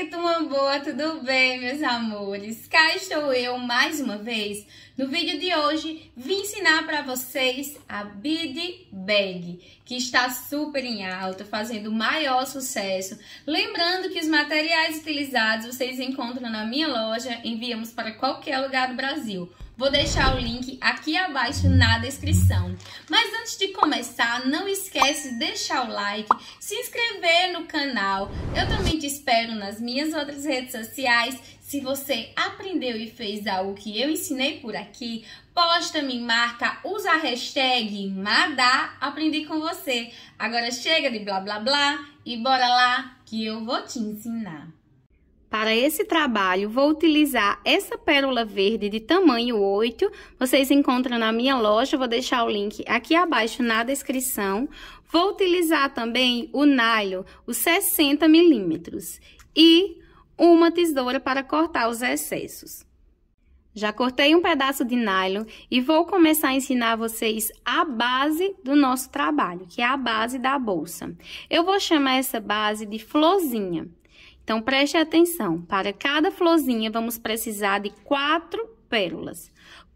aí, turma boa, tudo bem, meus amores? Cá estou eu mais uma vez. No vídeo de hoje, vim ensinar para vocês a bead bag, que está super em alta, fazendo maior sucesso. Lembrando que os materiais utilizados vocês encontram na minha loja, enviamos para qualquer lugar do Brasil. Vou deixar o link aqui abaixo na descrição. Mas antes de começar, não esquece de deixar o like, se inscrever no canal. Eu também te espero nas minhas outras redes sociais. Se você aprendeu e fez algo que eu ensinei por aqui, posta, me marca, usa a hashtag Madá, aprendi com você. Agora chega de blá blá blá e bora lá que eu vou te ensinar. Para esse trabalho, vou utilizar essa pérola verde de tamanho 8. Vocês encontram na minha loja, vou deixar o link aqui abaixo na descrição. Vou utilizar também o nylon, os 60 milímetros. E uma tesoura para cortar os excessos. Já cortei um pedaço de nylon e vou começar a ensinar vocês a base do nosso trabalho, que é a base da bolsa. Eu vou chamar essa base de florzinha. Então, preste atenção. Para cada florzinha, vamos precisar de quatro pérolas.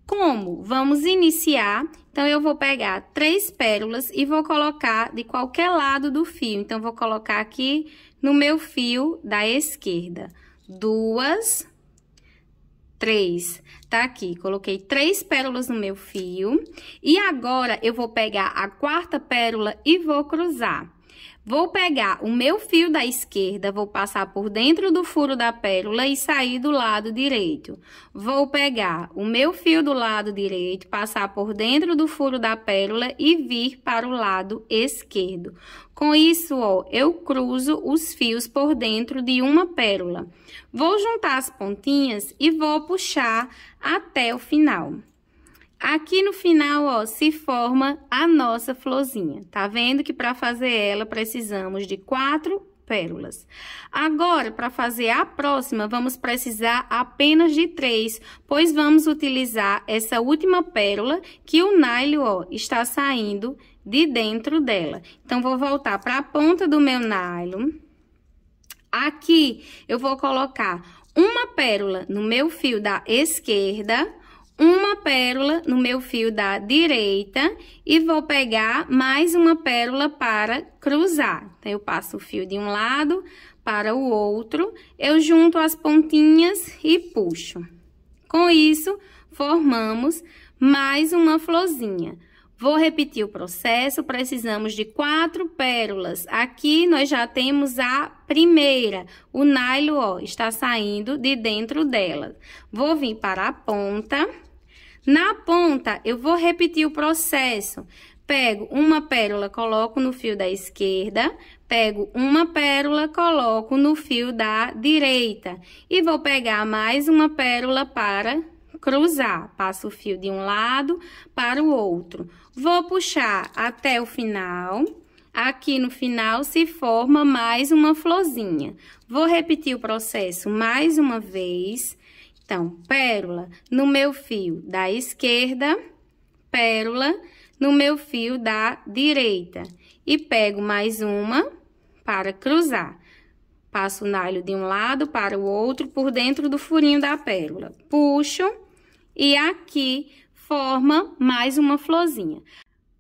Como? Vamos iniciar. Então, eu vou pegar três pérolas e vou colocar de qualquer lado do fio. Então, vou colocar aqui no meu fio da esquerda. Duas, três. Tá aqui, coloquei três pérolas no meu fio. E agora, eu vou pegar a quarta pérola e vou cruzar. Vou pegar o meu fio da esquerda, vou passar por dentro do furo da pérola e sair do lado direito. Vou pegar o meu fio do lado direito, passar por dentro do furo da pérola e vir para o lado esquerdo. Com isso, ó, eu cruzo os fios por dentro de uma pérola. Vou juntar as pontinhas e vou puxar até o final. Aqui no final, ó, se forma a nossa florzinha. Tá vendo que para fazer ela precisamos de quatro pérolas. Agora, para fazer a próxima, vamos precisar apenas de três, pois vamos utilizar essa última pérola que o nylon, ó, está saindo de dentro dela. Então, vou voltar para a ponta do meu nylon. Aqui, eu vou colocar uma pérola no meu fio da esquerda, uma pérola no meu fio da direita e vou pegar mais uma pérola para cruzar. Então, eu passo o fio de um lado para o outro, eu junto as pontinhas e puxo. Com isso, formamos mais uma florzinha. Vou repetir o processo, precisamos de quatro pérolas. Aqui nós já temos a primeira, o nylon, ó, está saindo de dentro dela. Vou vir para a ponta na ponta, eu vou repetir o processo. Pego uma pérola, coloco no fio da esquerda, pego uma pérola, coloco no fio da direita. E vou pegar mais uma pérola para cruzar. Passo o fio de um lado para o outro. Vou puxar até o final. Aqui no final se forma mais uma florzinha. Vou repetir o processo mais uma vez. Então, pérola no meu fio da esquerda, pérola no meu fio da direita. E pego mais uma para cruzar. Passo o nalho de um lado para o outro por dentro do furinho da pérola. Puxo e aqui forma mais uma florzinha.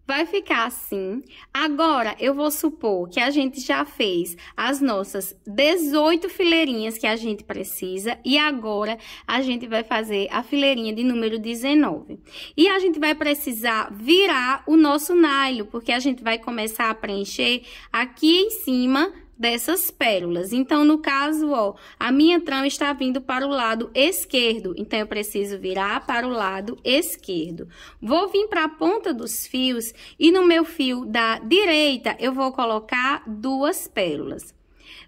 Vai ficar assim. Agora, eu vou supor que a gente já fez as nossas 18 fileirinhas que a gente precisa. E agora, a gente vai fazer a fileirinha de número 19. E a gente vai precisar virar o nosso nylon, porque a gente vai começar a preencher aqui em cima dessas pérolas. Então, no caso, ó, a minha trama está vindo para o lado esquerdo, então eu preciso virar para o lado esquerdo. Vou vir para a ponta dos fios e no meu fio da direita eu vou colocar duas pérolas.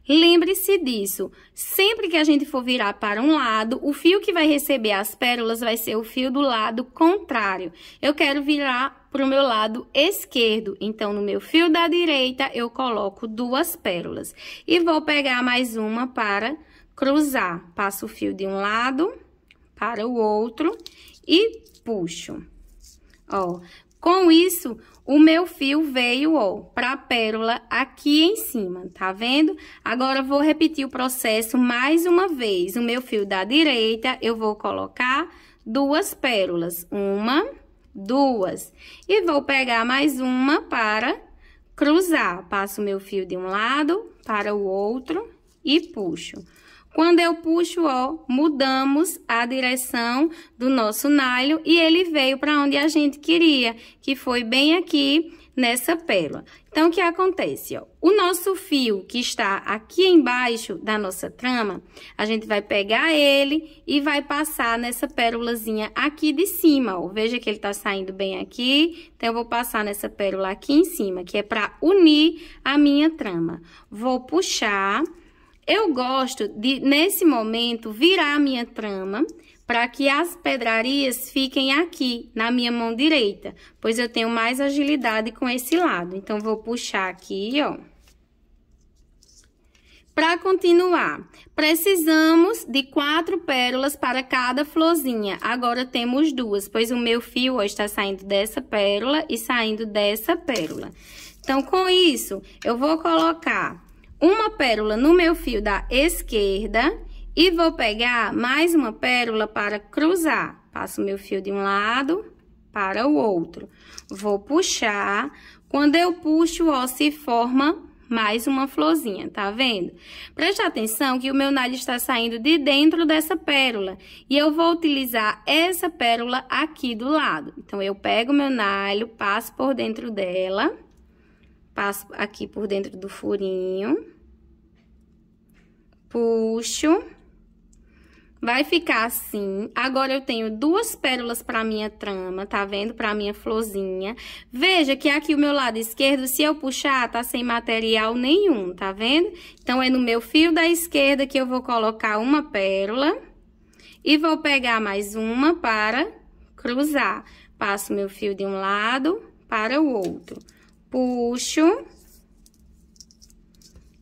Lembre-se disso. Sempre que a gente for virar para um lado, o fio que vai receber as pérolas vai ser o fio do lado contrário. Eu quero virar para o meu lado esquerdo. Então, no meu fio da direita, eu coloco duas pérolas. E vou pegar mais uma para cruzar. Passo o fio de um lado para o outro e puxo. Ó, com isso, o meu fio veio, ó, pra pérola aqui em cima, tá vendo? Agora, vou repetir o processo mais uma vez. O meu fio da direita, eu vou colocar duas pérolas. Uma, duas. E vou pegar mais uma para cruzar. Passo meu fio de um lado para o outro e puxo. Quando eu puxo o, mudamos a direção do nosso nalho e ele veio para onde a gente queria, que foi bem aqui nessa pérola. Então, o que acontece? Ó? O nosso fio que está aqui embaixo da nossa trama, a gente vai pegar ele e vai passar nessa pérolazinha aqui de cima, ó. Veja que ele tá saindo bem aqui, então eu vou passar nessa pérola aqui em cima, que é para unir a minha trama. Vou puxar eu gosto de, nesse momento, virar a minha trama para que as pedrarias fiquem aqui, na minha mão direita, pois eu tenho mais agilidade com esse lado. Então, vou puxar aqui, ó. Para continuar, precisamos de quatro pérolas para cada florzinha. Agora temos duas, pois o meu fio ó, está saindo dessa pérola e saindo dessa pérola. Então, com isso, eu vou colocar uma pérola no meu fio da esquerda e vou pegar mais uma pérola para cruzar. Passo meu fio de um lado para o outro. Vou puxar. Quando eu puxo, ó, se forma mais uma florzinha, tá vendo? Preste atenção que o meu nalho está saindo de dentro dessa pérola. E eu vou utilizar essa pérola aqui do lado. Então, eu pego meu nalho, passo por dentro dela passo aqui por dentro do furinho, puxo, vai ficar assim. Agora, eu tenho duas pérolas pra minha trama, tá vendo? Pra minha florzinha. Veja que aqui o meu lado esquerdo, se eu puxar, tá sem material nenhum, tá vendo? Então, é no meu fio da esquerda que eu vou colocar uma pérola e vou pegar mais uma para cruzar. Passo meu fio de um lado para o outro puxo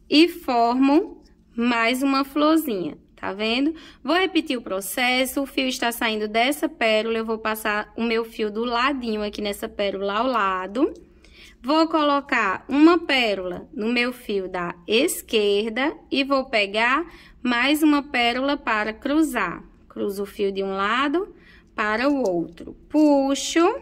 e formo mais uma florzinha, tá vendo? Vou repetir o processo, o fio está saindo dessa pérola, eu vou passar o meu fio do ladinho aqui nessa pérola ao lado. Vou colocar uma pérola no meu fio da esquerda e vou pegar mais uma pérola para cruzar. Cruzo o fio de um lado para o outro. Puxo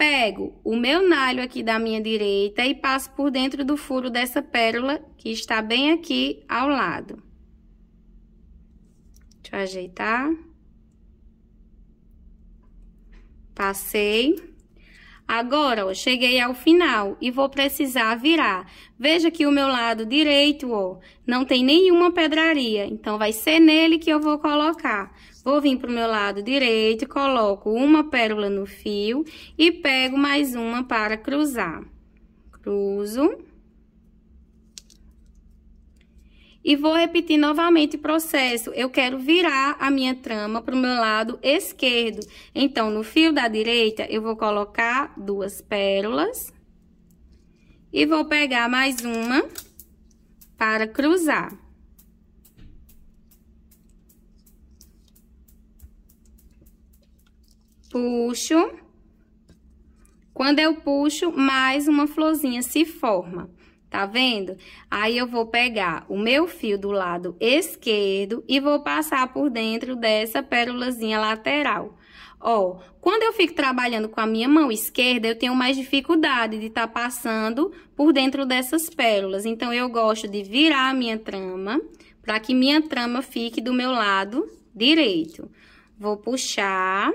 Pego o meu nalho aqui da minha direita e passo por dentro do furo dessa pérola, que está bem aqui ao lado. Deixa eu ajeitar. Passei. Agora, ó, cheguei ao final e vou precisar virar. Veja que o meu lado direito, ó, não tem nenhuma pedraria, então vai ser nele que eu vou colocar. Vou vir pro meu lado direito, coloco uma pérola no fio e pego mais uma para cruzar. Cruzo. E vou repetir novamente o processo. Eu quero virar a minha trama para o meu lado esquerdo. Então, no fio da direita, eu vou colocar duas pérolas. E vou pegar mais uma para cruzar. puxo. Quando eu puxo, mais uma florzinha se forma, tá vendo? Aí, eu vou pegar o meu fio do lado esquerdo e vou passar por dentro dessa pérolazinha lateral. Ó, quando eu fico trabalhando com a minha mão esquerda, eu tenho mais dificuldade de estar tá passando por dentro dessas pérolas. Então, eu gosto de virar a minha trama para que minha trama fique do meu lado direito. Vou puxar...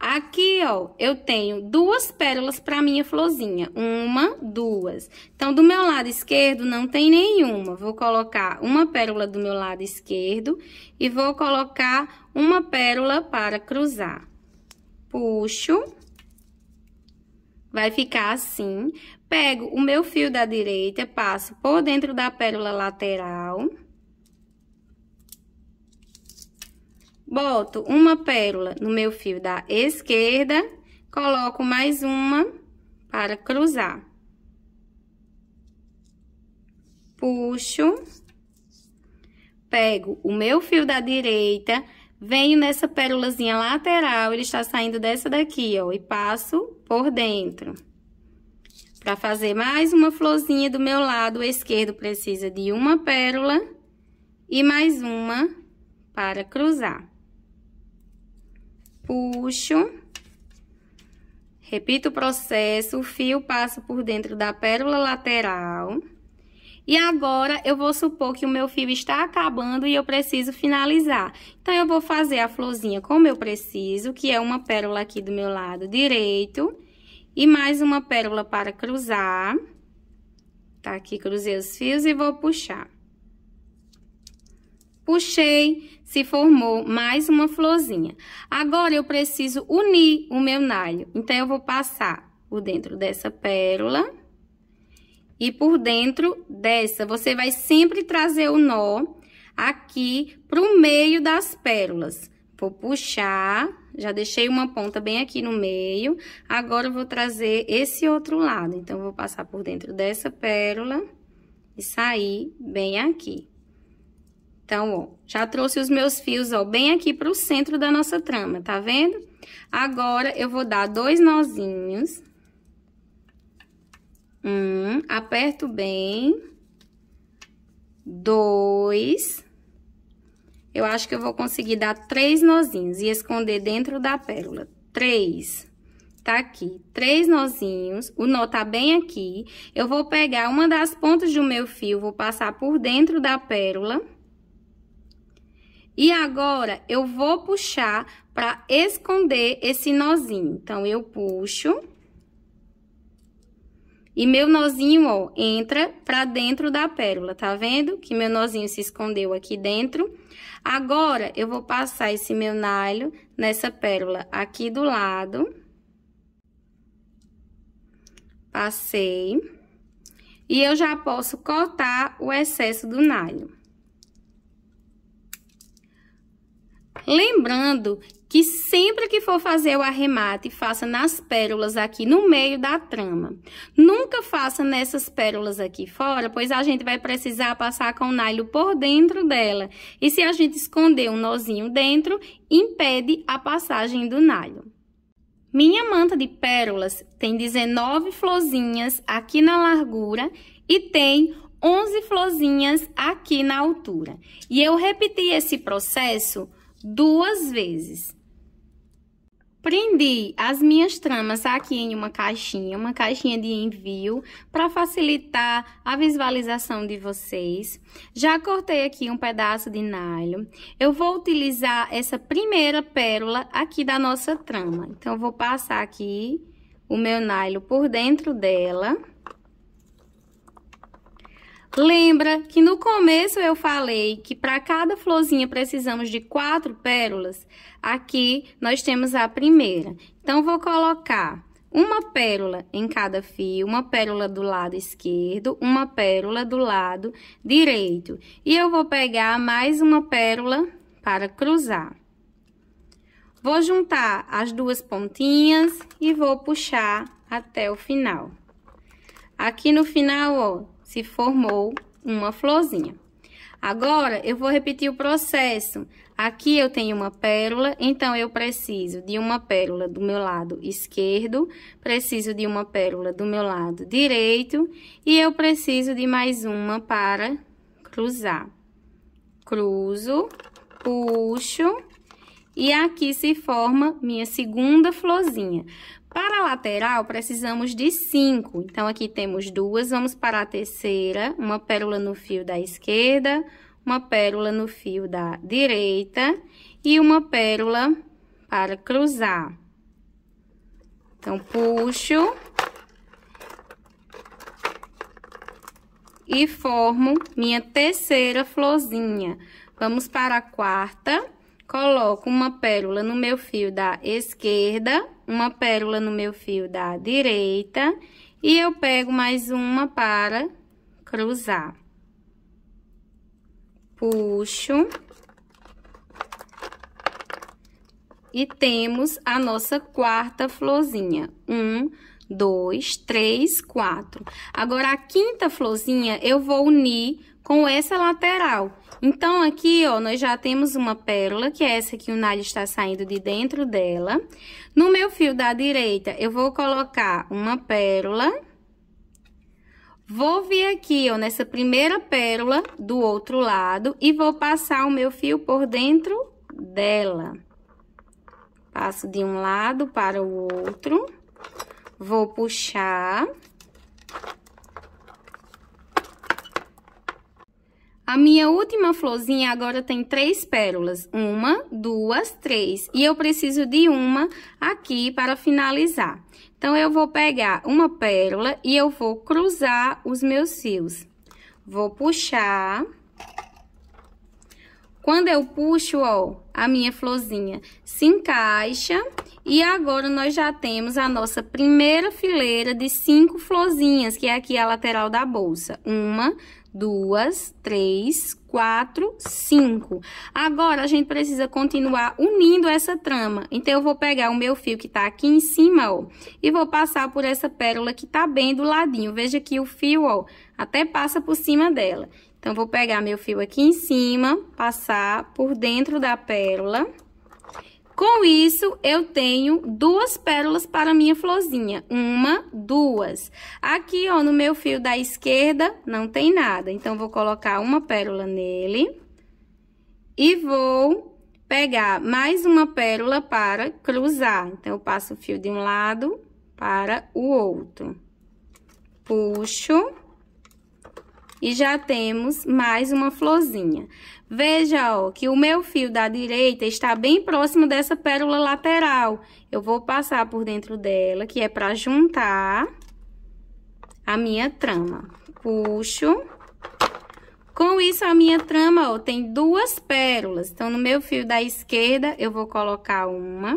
Aqui, ó, eu tenho duas pérolas para minha florzinha. Uma, duas. Então, do meu lado esquerdo não tem nenhuma. Vou colocar uma pérola do meu lado esquerdo e vou colocar uma pérola para cruzar. Puxo. Vai ficar assim. Pego o meu fio da direita, passo por dentro da pérola lateral. boto uma pérola no meu fio da esquerda, coloco mais uma para cruzar. Puxo, pego o meu fio da direita, venho nessa pérolazinha lateral, ele está saindo dessa daqui, ó, e passo por dentro. Para fazer mais uma florzinha do meu lado esquerdo, precisa de uma pérola e mais uma para cruzar puxo, repito o processo, o fio passa por dentro da pérola lateral. E agora, eu vou supor que o meu fio está acabando e eu preciso finalizar. Então, eu vou fazer a florzinha como eu preciso, que é uma pérola aqui do meu lado direito. E mais uma pérola para cruzar. Tá aqui, cruzei os fios e vou puxar. Puxei, se formou mais uma florzinha. Agora, eu preciso unir o meu nalho. Então, eu vou passar por dentro dessa pérola e por dentro dessa. Você vai sempre trazer o nó aqui pro meio das pérolas. Vou puxar, já deixei uma ponta bem aqui no meio. Agora, eu vou trazer esse outro lado. Então, eu vou passar por dentro dessa pérola e sair bem aqui. Então, ó, já trouxe os meus fios, ó, bem aqui pro centro da nossa trama, tá vendo? Agora, eu vou dar dois nozinhos. Um, aperto bem. Dois. Eu acho que eu vou conseguir dar três nozinhos e esconder dentro da pérola. Três. Tá aqui, três nozinhos, o nó tá bem aqui. Eu vou pegar uma das pontas do meu fio, vou passar por dentro da pérola e agora, eu vou puxar para esconder esse nozinho. Então, eu puxo. E meu nozinho, ó, entra pra dentro da pérola, tá vendo? Que meu nozinho se escondeu aqui dentro. Agora, eu vou passar esse meu nalho nessa pérola aqui do lado. Passei. E eu já posso cortar o excesso do nalho. Lembrando que sempre que for fazer o arremate, faça nas pérolas aqui no meio da trama. Nunca faça nessas pérolas aqui fora, pois a gente vai precisar passar com o nylon por dentro dela. E se a gente esconder um nozinho dentro, impede a passagem do nylon. Minha manta de pérolas tem 19 florzinhas aqui na largura e tem 11 florzinhas aqui na altura. E eu repeti esse processo duas vezes. Prendi as minhas tramas aqui em uma caixinha, uma caixinha de envio, para facilitar a visualização de vocês. Já cortei aqui um pedaço de nylon. Eu vou utilizar essa primeira pérola aqui da nossa trama. Então, eu vou passar aqui o meu nylon por dentro dela. Lembra que no começo eu falei que para cada florzinha precisamos de quatro pérolas? Aqui nós temos a primeira. Então, vou colocar uma pérola em cada fio, uma pérola do lado esquerdo, uma pérola do lado direito. E eu vou pegar mais uma pérola para cruzar. Vou juntar as duas pontinhas e vou puxar até o final. Aqui no final, ó, se formou uma florzinha. Agora, eu vou repetir o processo. Aqui eu tenho uma pérola, então eu preciso de uma pérola do meu lado esquerdo, preciso de uma pérola do meu lado direito e eu preciso de mais uma para cruzar. Cruzo, puxo e aqui se forma minha segunda florzinha. Para a lateral, precisamos de cinco. Então, aqui temos duas, vamos para a terceira, uma pérola no fio da esquerda, uma pérola no fio da direita e uma pérola para cruzar. Então, puxo e formo minha terceira florzinha. Vamos para a quarta, coloco uma pérola no meu fio da esquerda, uma pérola no meu fio da direita e eu pego mais uma para cruzar. Puxo. E temos a nossa quarta florzinha. Um, dois, três, quatro. Agora, a quinta florzinha eu vou unir com essa lateral. Então, aqui, ó, nós já temos uma pérola, que é essa que o nalho está saindo de dentro dela. No meu fio da direita, eu vou colocar uma pérola. Vou vir aqui, ó, nessa primeira pérola do outro lado e vou passar o meu fio por dentro dela. Passo de um lado para o outro. Vou puxar. A minha última florzinha agora tem três pérolas. Uma, duas, três. E eu preciso de uma aqui para finalizar. Então, eu vou pegar uma pérola e eu vou cruzar os meus fios. Vou puxar. Quando eu puxo, ó, a minha florzinha se encaixa. E agora, nós já temos a nossa primeira fileira de cinco florzinhas, que é aqui a lateral da bolsa. Uma, duas, duas, três, quatro, cinco. Agora, a gente precisa continuar unindo essa trama. Então, eu vou pegar o meu fio que tá aqui em cima, ó, e vou passar por essa pérola que tá bem do ladinho. Veja que o fio, ó, até passa por cima dela. Então, vou pegar meu fio aqui em cima, passar por dentro da pérola... Com isso, eu tenho duas pérolas para minha florzinha. Uma, duas. Aqui, ó, no meu fio da esquerda, não tem nada. Então, vou colocar uma pérola nele. E vou pegar mais uma pérola para cruzar. Então, eu passo o fio de um lado para o outro. Puxo. E já temos mais uma florzinha. Veja, ó, que o meu fio da direita está bem próximo dessa pérola lateral. Eu vou passar por dentro dela, que é para juntar a minha trama. Puxo. Com isso, a minha trama, ó, tem duas pérolas. Então, no meu fio da esquerda, eu vou colocar uma.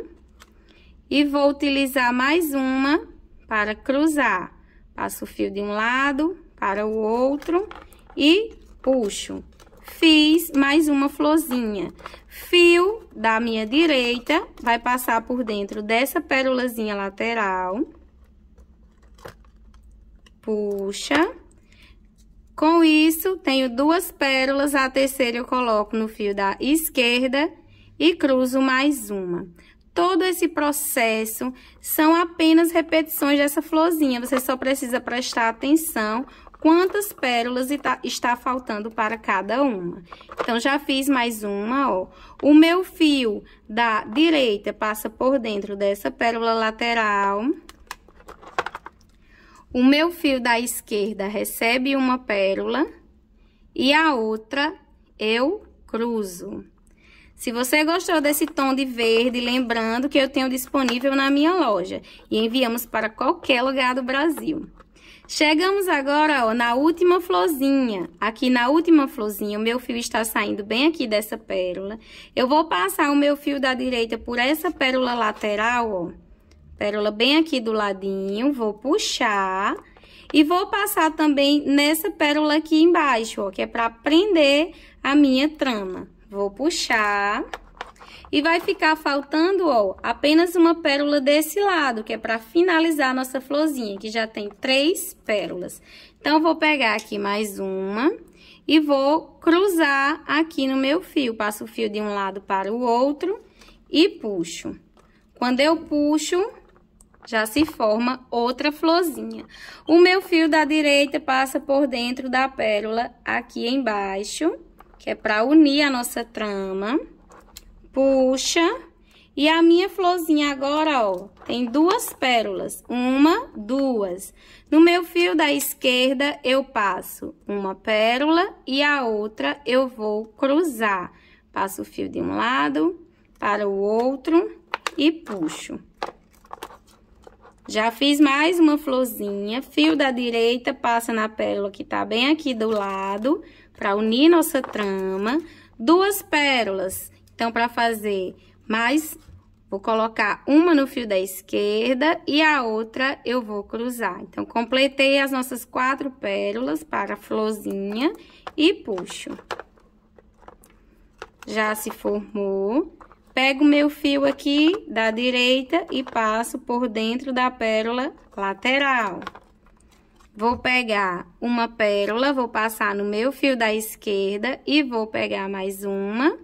E vou utilizar mais uma para cruzar. Passo o fio de um lado, para o outro e puxo. Fiz mais uma florzinha. Fio da minha direita vai passar por dentro dessa pérolazinha lateral. Puxa. Com isso, tenho duas pérolas, a terceira eu coloco no fio da esquerda e cruzo mais uma. Todo esse processo são apenas repetições dessa florzinha, você só precisa prestar atenção quantas pérolas tá, está faltando para cada uma. Então, já fiz mais uma, ó. O meu fio da direita passa por dentro dessa pérola lateral. O meu fio da esquerda recebe uma pérola e a outra eu cruzo. Se você gostou desse tom de verde, lembrando que eu tenho disponível na minha loja e enviamos para qualquer lugar do Brasil. Chegamos agora, ó, na última florzinha. Aqui na última florzinha, o meu fio está saindo bem aqui dessa pérola. Eu vou passar o meu fio da direita por essa pérola lateral, ó. Pérola bem aqui do ladinho, vou puxar. E vou passar também nessa pérola aqui embaixo, ó, que é para prender a minha trama. Vou puxar... E vai ficar faltando, ó, apenas uma pérola desse lado, que é para finalizar a nossa florzinha, que já tem três pérolas. Então, vou pegar aqui mais uma e vou cruzar aqui no meu fio. Passo o fio de um lado para o outro e puxo. Quando eu puxo, já se forma outra florzinha. O meu fio da direita passa por dentro da pérola aqui embaixo, que é para unir a nossa trama puxa. E a minha florzinha agora, ó, tem duas pérolas. Uma, duas. No meu fio da esquerda, eu passo uma pérola e a outra eu vou cruzar. Passo o fio de um lado para o outro e puxo. Já fiz mais uma florzinha, fio da direita passa na pérola que tá bem aqui do lado, para unir nossa trama. Duas pérolas então, para fazer mais, vou colocar uma no fio da esquerda e a outra eu vou cruzar. Então, completei as nossas quatro pérolas para a florzinha e puxo. Já se formou. Pego meu fio aqui da direita e passo por dentro da pérola lateral. Vou pegar uma pérola, vou passar no meu fio da esquerda e vou pegar mais uma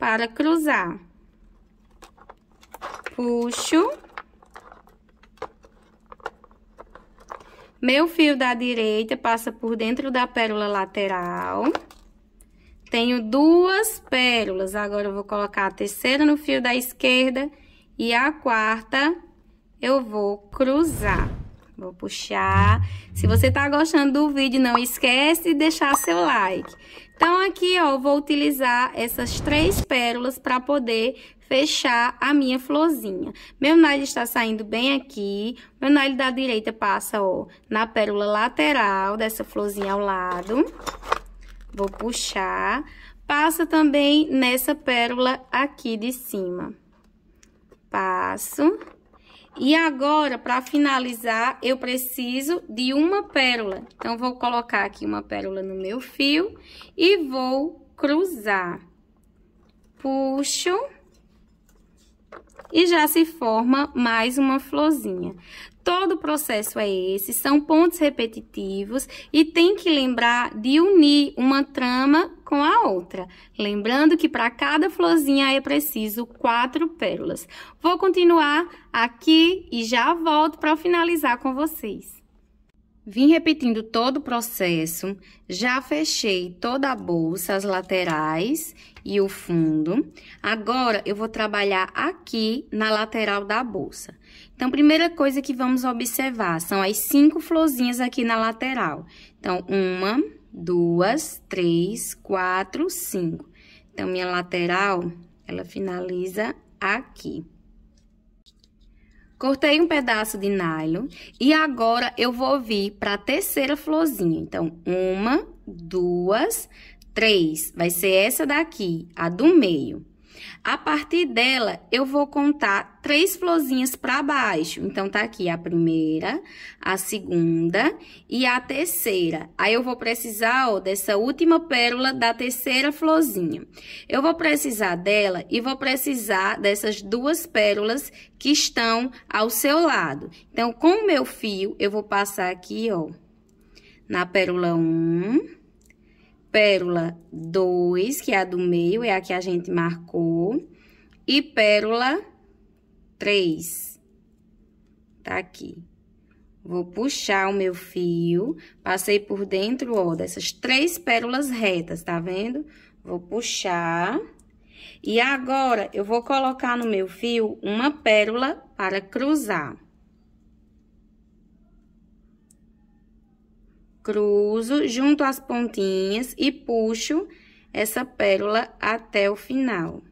para cruzar. Puxo. Meu fio da direita passa por dentro da pérola lateral. Tenho duas pérolas. Agora, eu vou colocar a terceira no fio da esquerda e a quarta eu vou cruzar. Vou puxar. Se você tá gostando do vídeo, não esquece de deixar seu like. Então, aqui, ó, eu vou utilizar essas três pérolas para poder fechar a minha florzinha. Meu nail está saindo bem aqui. Meu nail da direita passa, ó, na pérola lateral dessa florzinha ao lado. Vou puxar. Passa também nessa pérola aqui de cima. Passo. E agora, para finalizar, eu preciso de uma pérola. Então, vou colocar aqui uma pérola no meu fio e vou cruzar. Puxo. E já se forma mais uma florzinha. Todo o processo é esse, são pontos repetitivos e tem que lembrar de unir uma trama com a outra. Lembrando que para cada florzinha é preciso quatro pérolas. Vou continuar aqui e já volto para finalizar com vocês. Vim repetindo todo o processo, já fechei toda a bolsa, as laterais e o fundo. Agora, eu vou trabalhar aqui na lateral da bolsa. Então, primeira coisa que vamos observar são as cinco florzinhas aqui na lateral. Então, uma, duas, três, quatro, cinco. Então, minha lateral, ela finaliza aqui. Cortei um pedaço de nylon e agora eu vou vir para a terceira florzinha. Então, uma, duas, três. Vai ser essa daqui, a do meio. A partir dela, eu vou contar três florzinhas para baixo. Então, tá aqui a primeira, a segunda e a terceira. Aí, eu vou precisar, ó, dessa última pérola da terceira florzinha. Eu vou precisar dela e vou precisar dessas duas pérolas que estão ao seu lado. Então, com o meu fio, eu vou passar aqui, ó, na pérola 1... Um, pérola 2, que é a do meio, é a que a gente marcou, e pérola 3, tá aqui. Vou puxar o meu fio, passei por dentro, ó, dessas três pérolas retas, tá vendo? Vou puxar. E agora, eu vou colocar no meu fio uma pérola para cruzar. cruzo junto às pontinhas e puxo essa pérola até o final.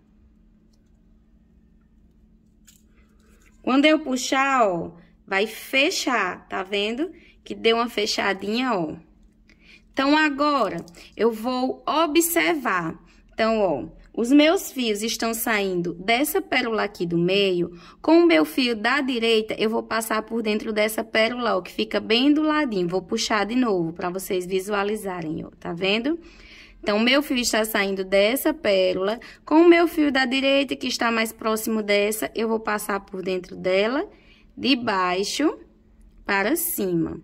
Quando eu puxar, ó, vai fechar, tá vendo? Que deu uma fechadinha, ó. Então, agora, eu vou observar. Então, ó, os meus fios estão saindo dessa pérola aqui do meio. Com o meu fio da direita, eu vou passar por dentro dessa pérola, ó, que fica bem do ladinho. Vou puxar de novo para vocês visualizarem, ó, tá vendo? Então, meu fio está saindo dessa pérola. Com o meu fio da direita, que está mais próximo dessa, eu vou passar por dentro dela, de baixo para cima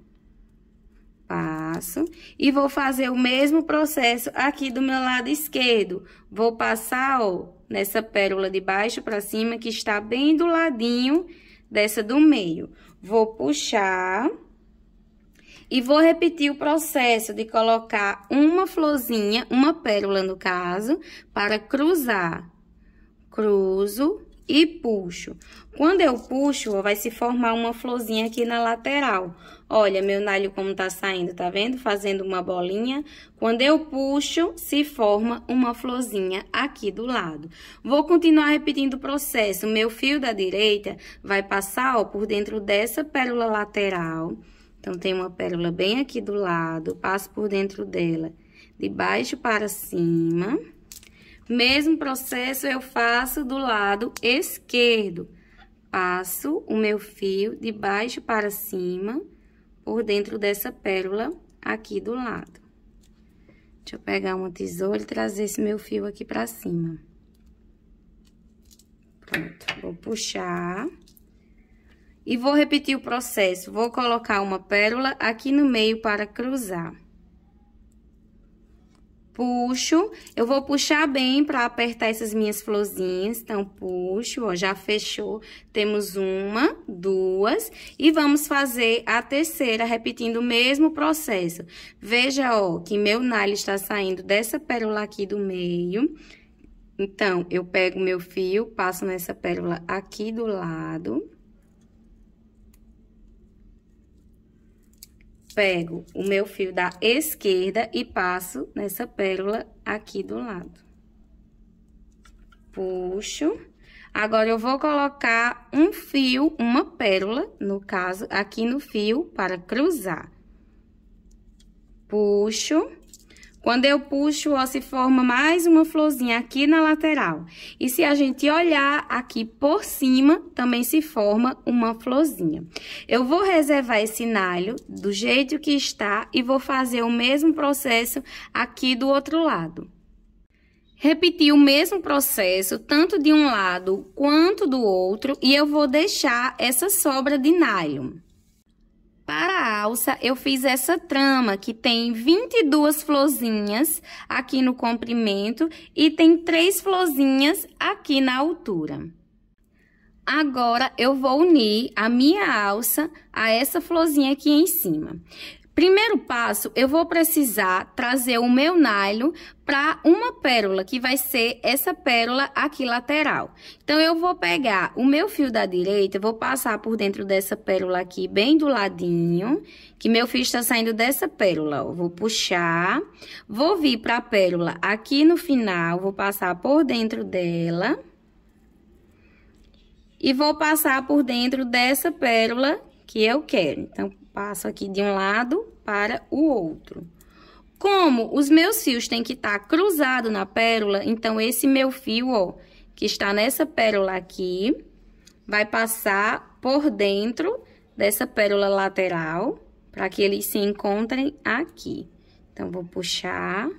e vou fazer o mesmo processo aqui do meu lado esquerdo. Vou passar, ó, nessa pérola de baixo para cima, que está bem do ladinho dessa do meio. Vou puxar e vou repetir o processo de colocar uma florzinha, uma pérola no caso, para cruzar. Cruzo, e puxo. Quando eu puxo, vai se formar uma florzinha aqui na lateral. Olha, meu nalho como tá saindo, tá vendo? Fazendo uma bolinha. Quando eu puxo, se forma uma florzinha aqui do lado. Vou continuar repetindo o processo. Meu fio da direita vai passar, ó, por dentro dessa pérola lateral. Então, tem uma pérola bem aqui do lado, passo por dentro dela, de baixo para cima. Mesmo processo eu faço do lado esquerdo. Passo o meu fio de baixo para cima por dentro dessa pérola aqui do lado. Deixa eu pegar uma tesoura e trazer esse meu fio aqui pra cima. Pronto, vou puxar. E vou repetir o processo. Vou colocar uma pérola aqui no meio para cruzar puxo, eu vou puxar bem pra apertar essas minhas florzinhas, então, puxo, ó, já fechou, temos uma, duas, e vamos fazer a terceira, repetindo o mesmo processo. Veja, ó, que meu nalho está saindo dessa pérola aqui do meio, então, eu pego meu fio, passo nessa pérola aqui do lado, pego o meu fio da esquerda e passo nessa pérola aqui do lado. Puxo. Agora, eu vou colocar um fio, uma pérola, no caso, aqui no fio, para cruzar. Puxo quando eu puxo, ó, se forma mais uma florzinha aqui na lateral. E se a gente olhar aqui por cima, também se forma uma florzinha. Eu vou reservar esse nalho do jeito que está e vou fazer o mesmo processo aqui do outro lado. Repetir o mesmo processo, tanto de um lado quanto do outro, e eu vou deixar essa sobra de nylon. Para a alça, eu fiz essa trama, que tem 22 florzinhas aqui no comprimento e tem três florzinhas aqui na altura. Agora, eu vou unir a minha alça a essa florzinha aqui em cima. Primeiro passo, eu vou precisar trazer o meu nylon para uma pérola, que vai ser essa pérola aqui lateral. Então, eu vou pegar o meu fio da direita, vou passar por dentro dessa pérola aqui, bem do ladinho, que meu fio está saindo dessa pérola, ó. Vou puxar, vou vir para a pérola aqui no final, vou passar por dentro dela. E vou passar por dentro dessa pérola que eu quero. Então, Passo aqui de um lado para o outro. Como os meus fios têm que estar tá cruzado na pérola, então esse meu fio, ó, que está nessa pérola aqui, vai passar por dentro dessa pérola lateral, para que eles se encontrem aqui. Então, vou puxar.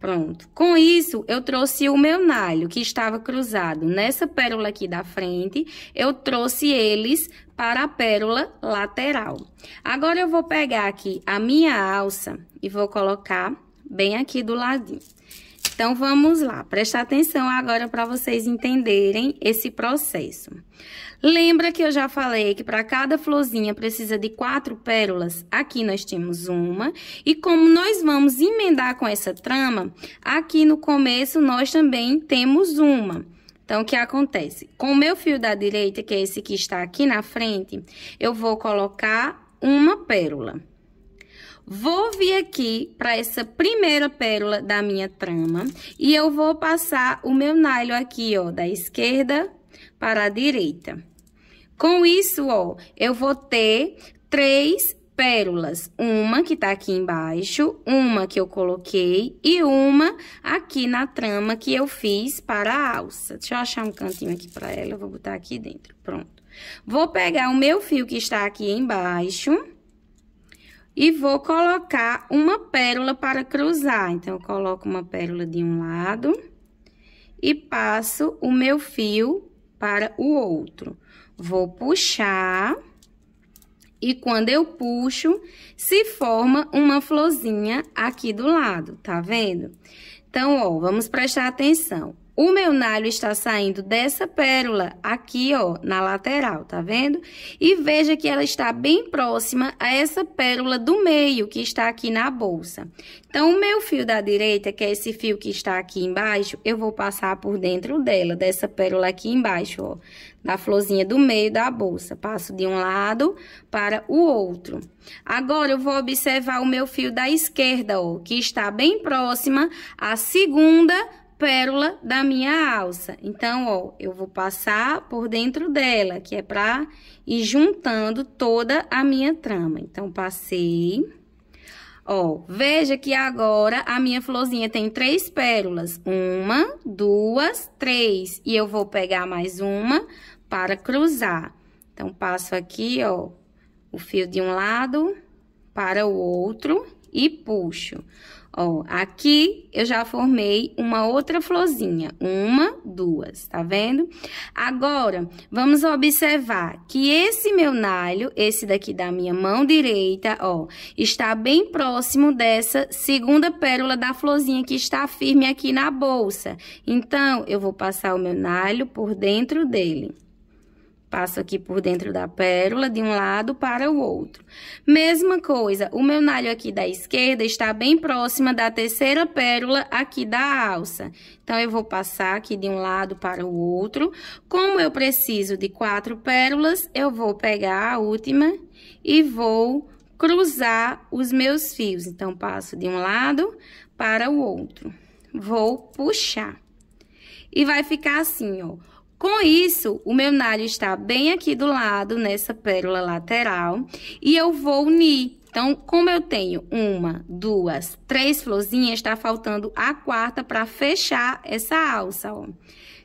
Pronto. Com isso, eu trouxe o meu nalho, que estava cruzado nessa pérola aqui da frente, eu trouxe eles para a pérola lateral. Agora, eu vou pegar aqui a minha alça e vou colocar bem aqui do ladinho. Então, vamos lá. Prestar atenção agora para vocês entenderem esse processo. Lembra que eu já falei que para cada florzinha precisa de quatro pérolas? Aqui nós temos uma. E como nós vamos emendar com essa trama, aqui no começo nós também temos uma. Então, o que acontece? Com o meu fio da direita, que é esse que está aqui na frente, eu vou colocar uma pérola. Vou vir aqui para essa primeira pérola da minha trama e eu vou passar o meu nylon aqui, ó, da esquerda para a direita. Com isso, ó, eu vou ter três pérolas. Uma que tá aqui embaixo, uma que eu coloquei e uma aqui na trama que eu fiz para a alça. Deixa eu achar um cantinho aqui pra ela, eu vou botar aqui dentro, pronto. Vou pegar o meu fio que está aqui embaixo e vou colocar uma pérola para cruzar. Então, eu coloco uma pérola de um lado e passo o meu fio para o outro. Vou puxar e quando eu puxo, se forma uma florzinha aqui do lado, tá vendo? Então, ó, vamos prestar atenção. O meu nalho está saindo dessa pérola aqui, ó, na lateral, tá vendo? E veja que ela está bem próxima a essa pérola do meio, que está aqui na bolsa. Então, o meu fio da direita, que é esse fio que está aqui embaixo, eu vou passar por dentro dela, dessa pérola aqui embaixo, ó, da florzinha do meio da bolsa. Passo de um lado para o outro. Agora, eu vou observar o meu fio da esquerda, ó, que está bem próxima à segunda pérola da minha alça. Então, ó, eu vou passar por dentro dela, que é pra ir juntando toda a minha trama. Então, passei. Ó, veja que agora a minha florzinha tem três pérolas. Uma, duas, três. E eu vou pegar mais uma para cruzar. Então, passo aqui, ó, o fio de um lado para o outro e puxo. Ó, aqui eu já formei uma outra florzinha. Uma, duas, tá vendo? Agora, vamos observar que esse meu nalho, esse daqui da minha mão direita, ó, está bem próximo dessa segunda pérola da florzinha que está firme aqui na bolsa. Então, eu vou passar o meu nalho por dentro dele. Passo aqui por dentro da pérola, de um lado para o outro. Mesma coisa, o meu nalho aqui da esquerda está bem próxima da terceira pérola aqui da alça. Então, eu vou passar aqui de um lado para o outro. Como eu preciso de quatro pérolas, eu vou pegar a última e vou cruzar os meus fios. Então, passo de um lado para o outro. Vou puxar. E vai ficar assim, ó com isso, o meu nalho está bem aqui do lado, nessa pérola lateral, e eu vou unir. Então, como eu tenho uma, duas, três florzinhas, está faltando a quarta para fechar essa alça, ó.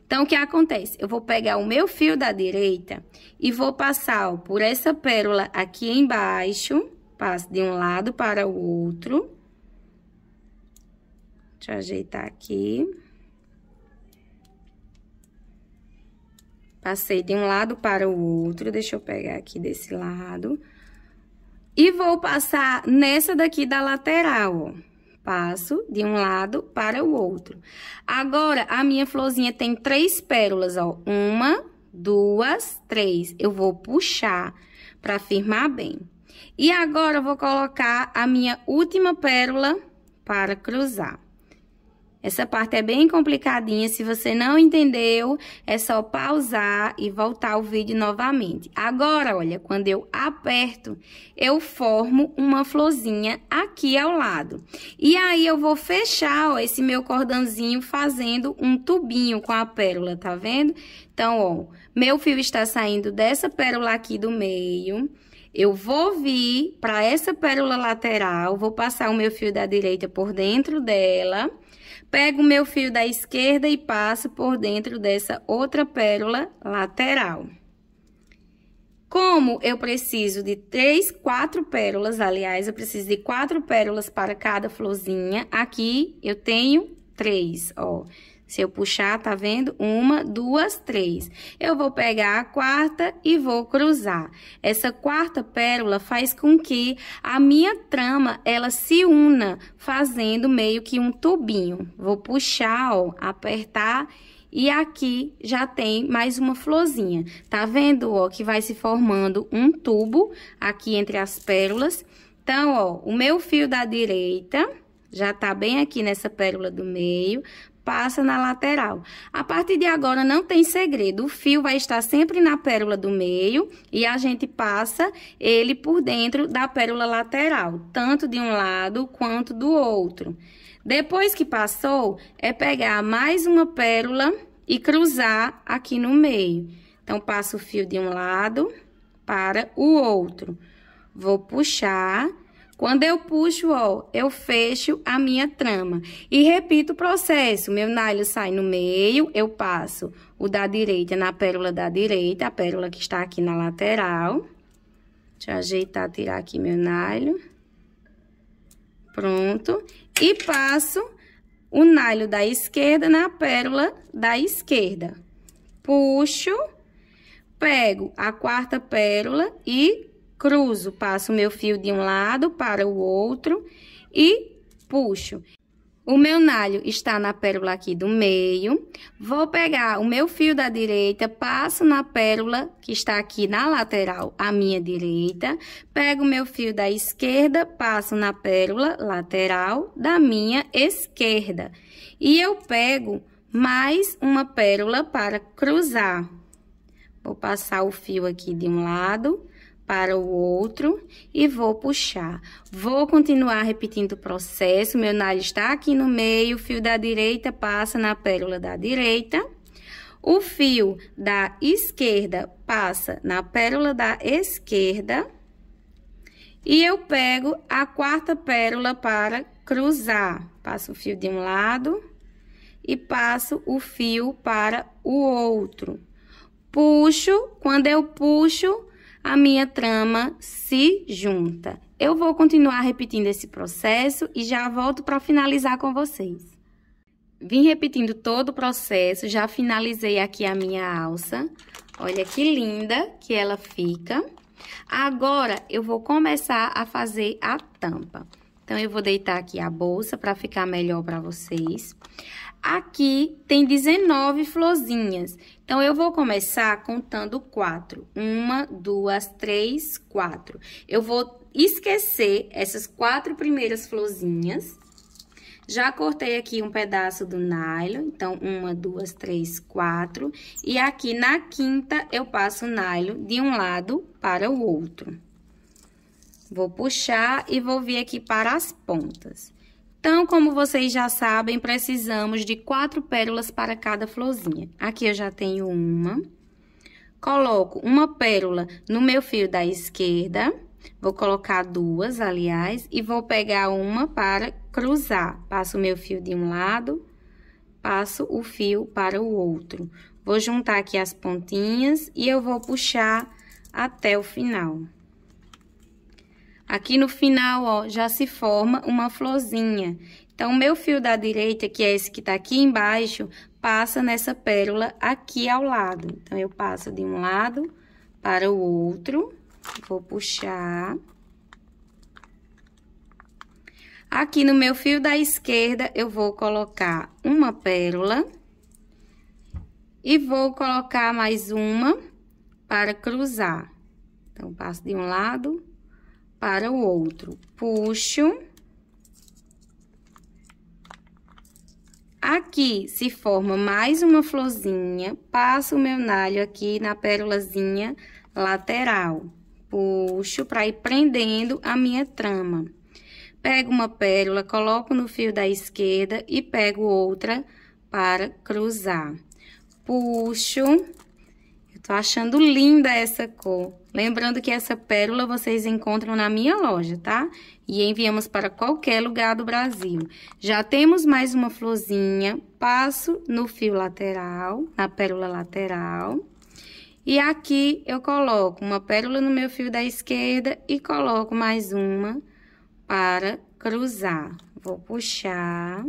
Então, o que acontece? Eu vou pegar o meu fio da direita e vou passar ó, por essa pérola aqui embaixo, passo de um lado para o outro. Deixa eu ajeitar aqui. Passei de um lado para o outro, deixa eu pegar aqui desse lado. E vou passar nessa daqui da lateral, ó. Passo de um lado para o outro. Agora, a minha florzinha tem três pérolas, ó. Uma, duas, três. Eu vou puxar para firmar bem. E agora, eu vou colocar a minha última pérola para cruzar. Essa parte é bem complicadinha, se você não entendeu, é só pausar e voltar o vídeo novamente. Agora, olha, quando eu aperto, eu formo uma florzinha aqui ao lado. E aí eu vou fechar, ó, esse meu cordãozinho fazendo um tubinho com a pérola, tá vendo? Então, ó, meu fio está saindo dessa pérola aqui do meio. Eu vou vir para essa pérola lateral, vou passar o meu fio da direita por dentro dela Pego o meu fio da esquerda e passo por dentro dessa outra pérola lateral. Como eu preciso de três, quatro pérolas, aliás, eu preciso de quatro pérolas para cada florzinha. Aqui eu tenho três, ó. Se eu puxar, tá vendo? Uma, duas, três. Eu vou pegar a quarta e vou cruzar. Essa quarta pérola faz com que a minha trama, ela se una, fazendo meio que um tubinho. Vou puxar, ó, apertar e aqui já tem mais uma florzinha. Tá vendo, ó, que vai se formando um tubo aqui entre as pérolas. Então, ó, o meu fio da direita já tá bem aqui nessa pérola do meio passa na lateral. A partir de agora não tem segredo, o fio vai estar sempre na pérola do meio e a gente passa ele por dentro da pérola lateral, tanto de um lado quanto do outro. Depois que passou, é pegar mais uma pérola e cruzar aqui no meio. Então, passo o fio de um lado para o outro. Vou puxar quando eu puxo ó, eu fecho a minha trama. E repito o processo. Meu nylon sai no meio, eu passo o da direita na pérola da direita, a pérola que está aqui na lateral. Deixa eu ajeitar, tirar aqui meu nylon. Pronto. E passo o nylon da esquerda na pérola da esquerda. Puxo, pego a quarta pérola e Cruzo, passo meu fio de um lado para o outro e puxo. O meu nalho está na pérola aqui do meio. Vou pegar o meu fio da direita, passo na pérola que está aqui na lateral à minha direita. Pego o meu fio da esquerda, passo na pérola lateral da minha esquerda. E eu pego mais uma pérola para cruzar. Vou passar o fio aqui de um lado para o outro e vou puxar. Vou continuar repetindo o processo, meu nariz está aqui no meio, o fio da direita passa na pérola da direita. O fio da esquerda passa na pérola da esquerda. E eu pego a quarta pérola para cruzar. Passo o fio de um lado e passo o fio para o outro. Puxo, quando eu puxo, a minha trama se junta. Eu vou continuar repetindo esse processo e já volto para finalizar com vocês. Vim repetindo todo o processo, já finalizei aqui a minha alça. Olha que linda que ela fica. Agora, eu vou começar a fazer a tampa. Então, eu vou deitar aqui a bolsa para ficar melhor para vocês. Aqui tem 19 florzinhas. Então, eu vou começar contando quatro. Uma, duas, três, quatro. Eu vou esquecer essas quatro primeiras florzinhas. Já cortei aqui um pedaço do nylon, então, uma, duas, três, quatro. E aqui na quinta, eu passo o nylon de um lado para o outro. Vou puxar e vou vir aqui para as pontas. Então, como vocês já sabem, precisamos de quatro pérolas para cada florzinha. Aqui eu já tenho uma. Coloco uma pérola no meu fio da esquerda. Vou colocar duas, aliás, e vou pegar uma para cruzar. Passo o meu fio de um lado, passo o fio para o outro. Vou juntar aqui as pontinhas e eu vou puxar até o final. Aqui no final, ó, já se forma uma florzinha. Então, o meu fio da direita, que é esse que tá aqui embaixo, passa nessa pérola aqui ao lado. Então, eu passo de um lado para o outro, vou puxar. Aqui no meu fio da esquerda, eu vou colocar uma pérola. E vou colocar mais uma para cruzar. Então, passo de um lado para o outro. Puxo. Aqui se forma mais uma florzinha, passo o meu nalho aqui na pérolazinha lateral. Puxo para ir prendendo a minha trama. Pego uma pérola, coloco no fio da esquerda e pego outra para cruzar. Puxo. Eu tô achando linda essa cor. Lembrando que essa pérola vocês encontram na minha loja, tá? E enviamos para qualquer lugar do Brasil. Já temos mais uma florzinha, passo no fio lateral, na pérola lateral. E aqui eu coloco uma pérola no meu fio da esquerda e coloco mais uma para cruzar. Vou puxar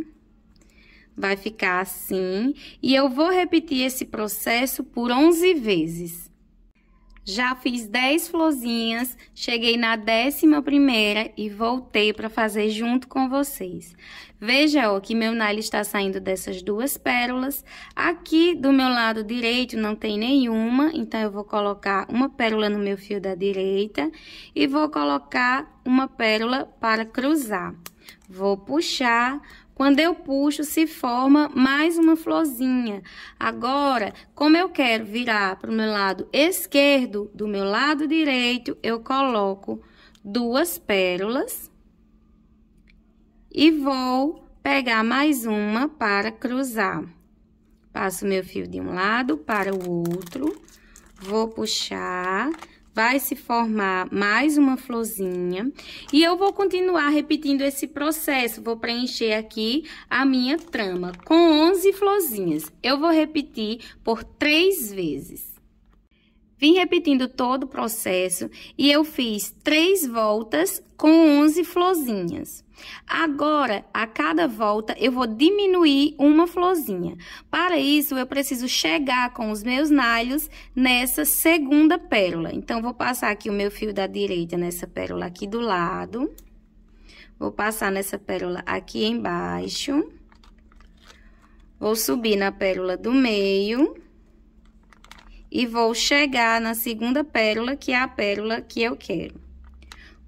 vai ficar assim. E eu vou repetir esse processo por 11 vezes. Já fiz 10 florzinhas, cheguei na décima primeira e voltei para fazer junto com vocês. Veja, ó, que meu nalho está saindo dessas duas pérolas. Aqui do meu lado direito não tem nenhuma, então eu vou colocar uma pérola no meu fio da direita e vou colocar uma pérola para cruzar. Vou puxar, quando eu puxo, se forma mais uma florzinha. Agora, como eu quero virar para o meu lado esquerdo, do meu lado direito, eu coloco duas pérolas. E vou pegar mais uma para cruzar. Passo meu fio de um lado para o outro. Vou puxar vai se formar mais uma florzinha. E eu vou continuar repetindo esse processo. Vou preencher aqui a minha trama com 11 florzinhas. Eu vou repetir por três vezes. Vim repetindo todo o processo e eu fiz três voltas com 11 florzinhas. Agora, a cada volta, eu vou diminuir uma florzinha. Para isso, eu preciso chegar com os meus nalhos nessa segunda pérola. Então, vou passar aqui o meu fio da direita nessa pérola aqui do lado. Vou passar nessa pérola aqui embaixo. Vou subir na pérola do meio e vou chegar na segunda pérola, que é a pérola que eu quero.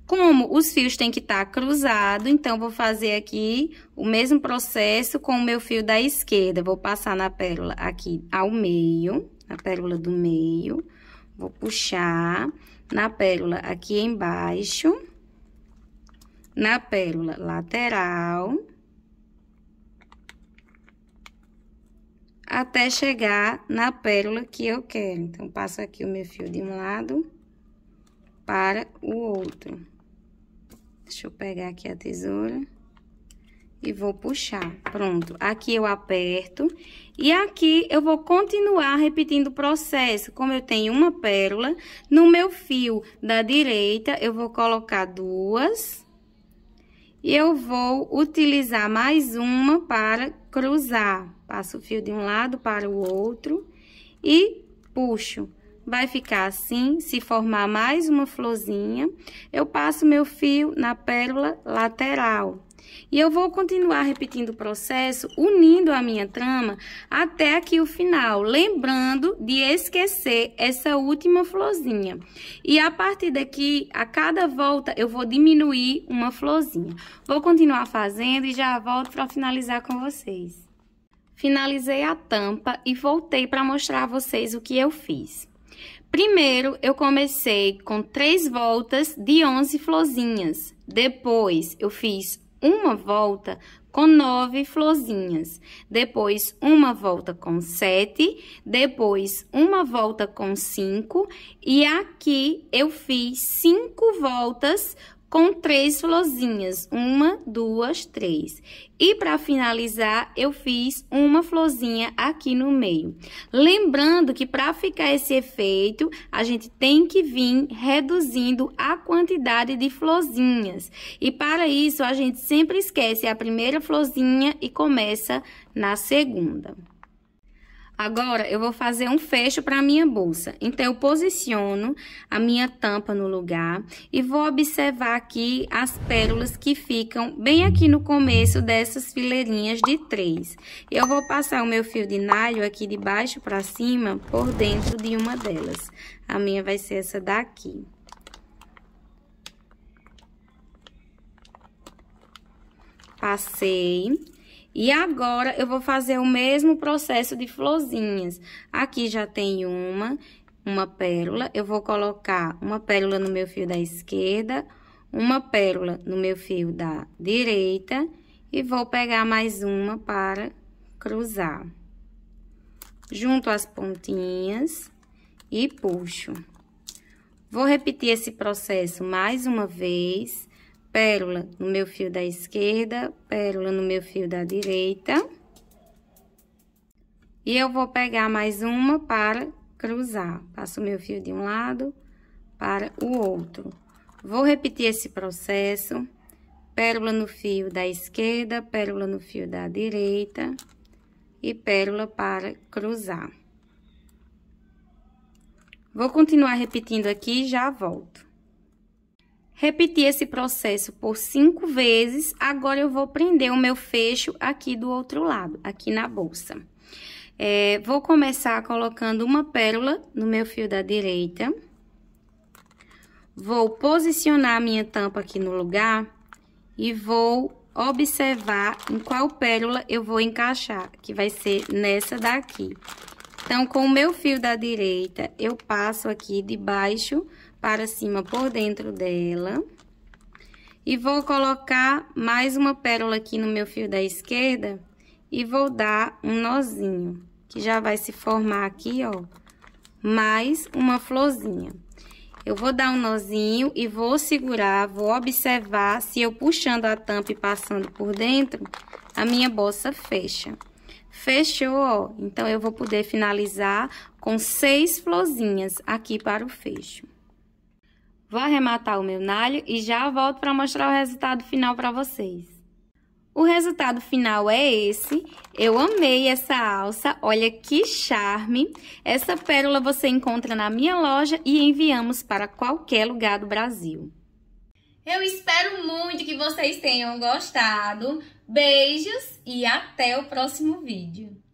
Como os fios têm que estar tá cruzados, então, vou fazer aqui o mesmo processo com o meu fio da esquerda. Vou passar na pérola aqui ao meio, na pérola do meio. Vou puxar na pérola aqui embaixo, na pérola lateral até chegar na pérola que eu quero. Então, passo aqui o meu fio de um lado para o outro. Deixa eu pegar aqui a tesoura e vou puxar. Pronto, aqui eu aperto e aqui eu vou continuar repetindo o processo. Como eu tenho uma pérola, no meu fio da direita eu vou colocar duas e eu vou utilizar mais uma para cruzar. Passo o fio de um lado para o outro e puxo. Vai ficar assim, se formar mais uma florzinha, eu passo meu fio na pérola lateral. E eu vou continuar repetindo o processo, unindo a minha trama até aqui o final, lembrando de esquecer essa última florzinha. E a partir daqui, a cada volta, eu vou diminuir uma florzinha. Vou continuar fazendo e já volto para finalizar com vocês. Finalizei a tampa e voltei para mostrar a vocês o que eu fiz. Primeiro, eu comecei com três voltas de 11 florzinhas. Depois, eu fiz uma volta com nove florzinhas, depois uma volta com sete, depois uma volta com cinco, e aqui eu fiz cinco voltas com três florzinhas. Uma, duas, três. E para finalizar, eu fiz uma florzinha aqui no meio. Lembrando que para ficar esse efeito, a gente tem que vir reduzindo a quantidade de florzinhas. E para isso, a gente sempre esquece a primeira florzinha e começa na segunda. Agora, eu vou fazer um fecho para a minha bolsa. Então, eu posiciono a minha tampa no lugar e vou observar aqui as pérolas que ficam bem aqui no começo dessas fileirinhas de três. Eu vou passar o meu fio de nalho aqui de baixo para cima por dentro de uma delas. A minha vai ser essa daqui. Passei e agora, eu vou fazer o mesmo processo de florzinhas. Aqui já tem uma, uma pérola. Eu vou colocar uma pérola no meu fio da esquerda, uma pérola no meu fio da direita. E vou pegar mais uma para cruzar. Junto as pontinhas e puxo. Vou repetir esse processo mais uma vez pérola no meu fio da esquerda, pérola no meu fio da direita. E eu vou pegar mais uma para cruzar. Passo meu fio de um lado para o outro. Vou repetir esse processo. Pérola no fio da esquerda, pérola no fio da direita e pérola para cruzar. Vou continuar repetindo aqui e já volto. Repeti esse processo por cinco vezes. Agora, eu vou prender o meu fecho aqui do outro lado, aqui na bolsa. É, vou começar colocando uma pérola no meu fio da direita. Vou posicionar a minha tampa aqui no lugar e vou observar em qual pérola eu vou encaixar, que vai ser nessa daqui. Então, com o meu fio da direita, eu passo aqui debaixo para cima por dentro dela. E vou colocar mais uma pérola aqui no meu fio da esquerda e vou dar um nozinho, que já vai se formar aqui, ó, mais uma florzinha. Eu vou dar um nozinho e vou segurar, vou observar se eu puxando a tampa e passando por dentro, a minha bolsa fecha. Fechou, ó, então eu vou poder finalizar com seis florzinhas aqui para o fecho. Vou arrematar o meu nalho e já volto para mostrar o resultado final para vocês. O resultado final é esse. Eu amei essa alça, olha que charme. Essa pérola você encontra na minha loja e enviamos para qualquer lugar do Brasil. Eu espero muito que vocês tenham gostado. Beijos e até o próximo vídeo.